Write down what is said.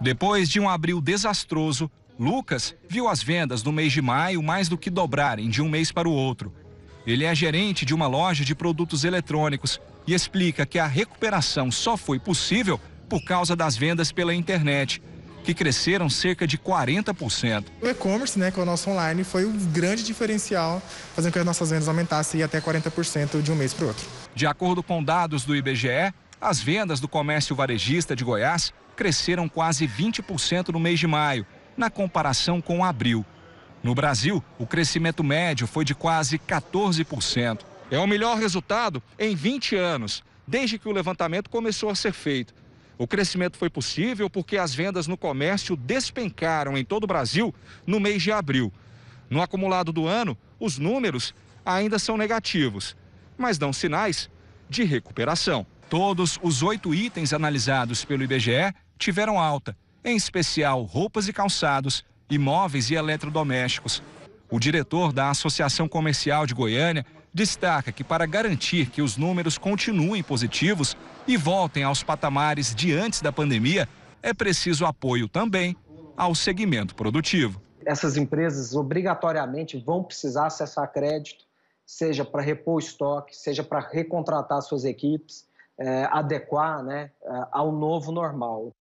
Depois de um abril desastroso, Lucas viu as vendas no mês de maio mais do que dobrarem de um mês para o outro. Ele é gerente de uma loja de produtos eletrônicos e explica que a recuperação só foi possível por causa das vendas pela internet, que cresceram cerca de 40%. O e-commerce, né, com o nosso online, foi o um grande diferencial, fazendo com que as nossas vendas aumentassem até 40% de um mês para o outro. De acordo com dados do IBGE, as vendas do comércio varejista de Goiás cresceram quase 20% no mês de maio, na comparação com abril. No Brasil, o crescimento médio foi de quase 14%. É o melhor resultado em 20 anos, desde que o levantamento começou a ser feito. O crescimento foi possível porque as vendas no comércio despencaram em todo o Brasil no mês de abril. No acumulado do ano, os números ainda são negativos, mas dão sinais de recuperação. Todos os oito itens analisados pelo IBGE tiveram alta, em especial roupas e calçados, imóveis e eletrodomésticos. O diretor da Associação Comercial de Goiânia destaca que, para garantir que os números continuem positivos e voltem aos patamares de antes da pandemia, é preciso apoio também ao segmento produtivo. Essas empresas obrigatoriamente vão precisar acessar crédito, seja para repor estoque, seja para recontratar suas equipes é, adequar né, é, ao novo normal.